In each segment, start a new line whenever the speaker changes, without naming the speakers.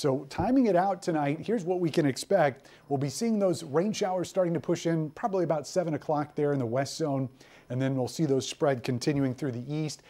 So timing it out tonight, here's what we can expect. We'll be seeing those rain showers starting to push in probably about 7 o'clock there in the west zone, and then we'll see those spread continuing through the east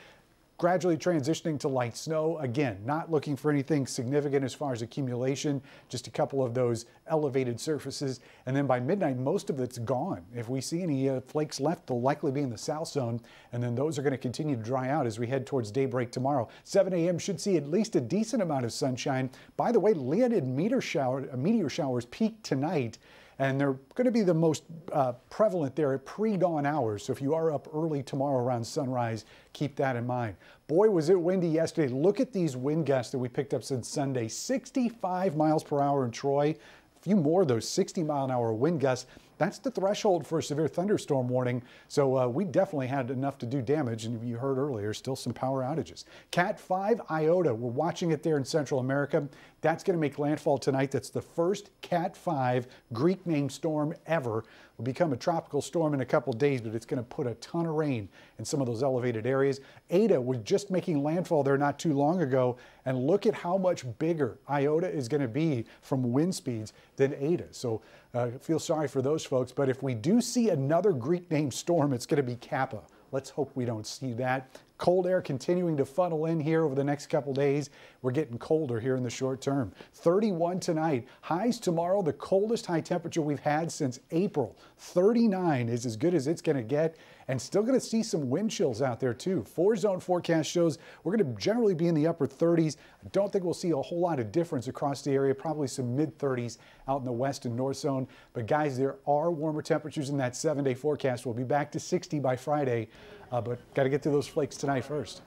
gradually transitioning to light snow. Again, not looking for anything significant as far as accumulation, just a couple of those elevated surfaces. And then by midnight, most of it's gone. If we see any uh, flakes left, they'll likely be in the south zone. And then those are going to continue to dry out as we head towards daybreak tomorrow. 7 a.m. should see at least a decent amount of sunshine. By the way, landed meteor, shower, meteor showers peak tonight and they're going to be the most uh, prevalent there at pre-dawn hours. So if you are up early tomorrow around sunrise, keep that in mind. Boy, was it windy yesterday. Look at these wind gusts that we picked up since Sunday. 65 miles per hour in Troy, a few more of those 60 mile an hour wind gusts. That's the threshold for a severe thunderstorm warning. So uh, we definitely had enough to do damage. And you heard earlier, still some power outages. Cat 5 Iota, we're watching it there in Central America. That's going to make landfall tonight. That's the first Cat 5 Greek name storm ever. Will become a tropical storm in a couple days, but it's going to put a ton of rain in some of those elevated areas. Ada was just making landfall there not too long ago, and look at how much bigger Iota is going to be from wind speeds than Ada. So uh, feel sorry for those folks, but if we do see another Greek name storm, it's going to be Kappa. Let's hope we don't see that. Cold air continuing to funnel in here over the next couple days. We're getting colder here in the short term. 31 tonight, highs tomorrow, the coldest high temperature we've had since April. 39 is as good as it's going to get and still going to see some wind chills out there too. Four zone forecast shows we're going to generally be in the upper 30s. I don't think we'll see a whole lot of difference across the area, probably some mid 30s out in the west and north zone. But guys, there are warmer temperatures in that seven day forecast. We'll be back to 60 by Friday, uh, but got to get through those flakes tonight first.